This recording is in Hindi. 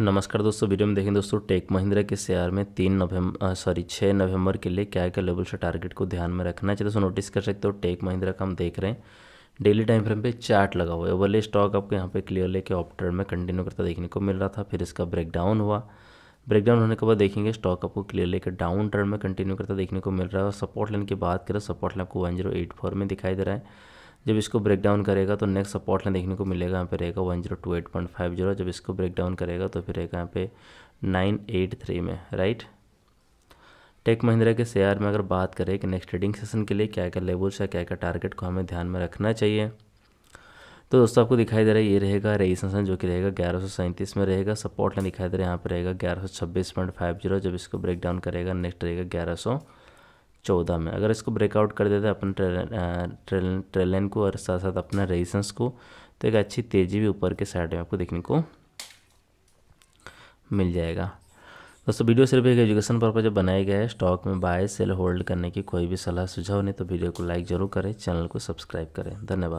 नमस्कार दोस्तों वीडियो में देखें दोस्तों टेक महिंद्रा के शेयर में तीन नवंबर सॉरी छः नवंबर के लिए क्या क्या लेवल्स से टारगेट को ध्यान में रखना चाहिए दोस्तों नोटिस कर सकते हो टेक महिंद्रा का हम देख रहे हैं डेली टाइम फ्रेम पे चार्ट लगा हुआ है वाले स्टॉक आपको यहाँ पे क्लियर लेके ऑप ट्रेड में कंटिन्यू करता देखने को मिल रहा था फिर इसका ब्रेकडाउन हुआ ब्रेकडाउन होने के बाद देखेंगे स्टॉक आपको क्लियर लेकर डाउन ट्रेंड में कंटिन्यू करता देखने को मिल रहा है और सपोर्ट लाइन की बात करें सपोर्ट लाइन आपको वन जीरो एट फोर में दिखाई दे रहा है जब इसको ब्रेक डाउन करेगा तो नेक्स्ट सपोर्ट लाइन देखने को मिलेगा यहाँ पे रहेगा one zero two eight point five zero जब इसको ब्रेक डाउन करेगा तो फिर रहेगा यहाँ पे नाइन एट थ्री में राइट टेक महिंद्रा के शेयर में अगर बात करें कि नेक्स्ट ट्रेडिंग सेशन के लिए क्या क्या लेवल्स या क्या क्या टारगेट को हमें ध्यान में रखना चाहिए तो दोस्तों आपको दिखाई दे रहा है ये रहेगा रेजिस्टेंस जो कि रहेगा ग्यारह सौ सैंतीस में रहेगा सपोर्ट लाइन दिखाई दे रहा है यहाँ पर रहेगा ग्यारह सौ छब्बीस पॉइंट फाइव जीरो जब इसको ब्रेक डाउन करेगा नेक्स्ट रहेगा ग्यारह सौ चौदह में अगर इसको ब्रेकआउट कर देते अपने ट्रेन ट्रेन को और साथ साथ अपने रेजिस्टेंस को तो एक अच्छी तेज़ी भी ऊपर के साइड में आपको देखने को मिल जाएगा दोस्तों वीडियो सिर्फ एक एजुकेशन पर्पज बनाया गया है स्टॉक में बाय सेल होल्ड करने की कोई भी सलाह सुझाव नहीं तो वीडियो को लाइक जरूर करें चैनल को सब्सक्राइब करें धन्यवाद